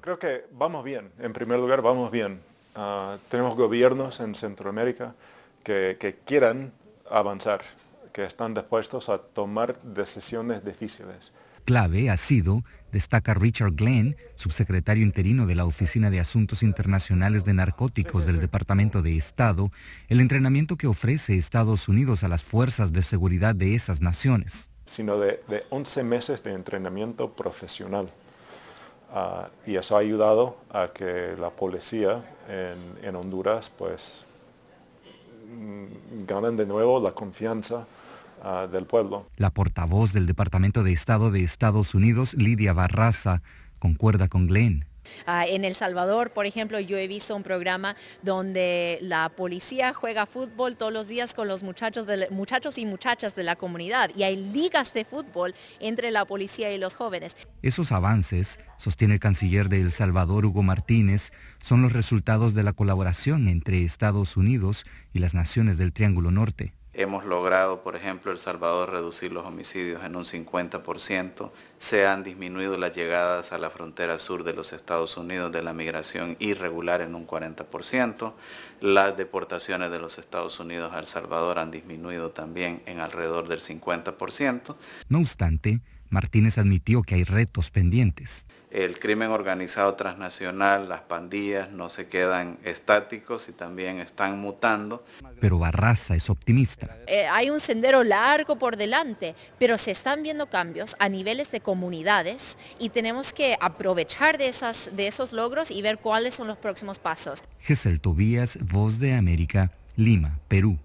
creo que vamos bien. En primer lugar, vamos bien. Ah, tenemos gobiernos en Centroamérica que, quieran avanzar, que están dispuestos a tomar decisiones difíciles clave ha sido, destaca Richard Glenn, subsecretario interino de la Oficina de Asuntos Internacionales de Narcóticos del Departamento de Estado, el entrenamiento que ofrece Estados Unidos a las fuerzas de seguridad de esas naciones. Sino de, de 11 meses de entrenamiento profesional. Ah, y eso ha ayudado a que la policía en, Honduras pues mm, ganen de nuevo la confianza ah, del pueblo. La portavoz del Departamento de Estado de Estados Unidos, Lidia Barraza, concuerda con Glenn. Ah, en El Salvador, por ejemplo, yo he visto un programa donde la policía juega fútbol todos los días con los muchachos y muchachas de la comunidad y hay ligas de fútbol entre la policía y los jóvenes. Esos avances, sostiene el canciller de El Salvador, Hugo Martínez, son los resultados de la colaboración entre Estados Unidos y las naciones del Triángulo Norte. Hemos logrado, por ejemplo, El Salvador reducir los homicidios en un 50%, se han disminuido las llegadas a la frontera sur de los Estados Unidos de la migración irregular en un 40%, las deportaciones de los Estados Unidos a El Salvador han disminuido también en alrededor del 50%. No obstante, Martínez admitió que hay retos pendientes. El crimen organizado transnacional, las pandillas no se quedan estáticos y también están mutando. Pero Barraza es optimista. Eh, hay un sendero largo por delante, pero se están viendo cambios a niveles de comunidades y tenemos que aprovechar de, esas, de esos logros y ver cuáles son los próximos pasos. Gesel Tobías, Voz de América, Lima, Perú.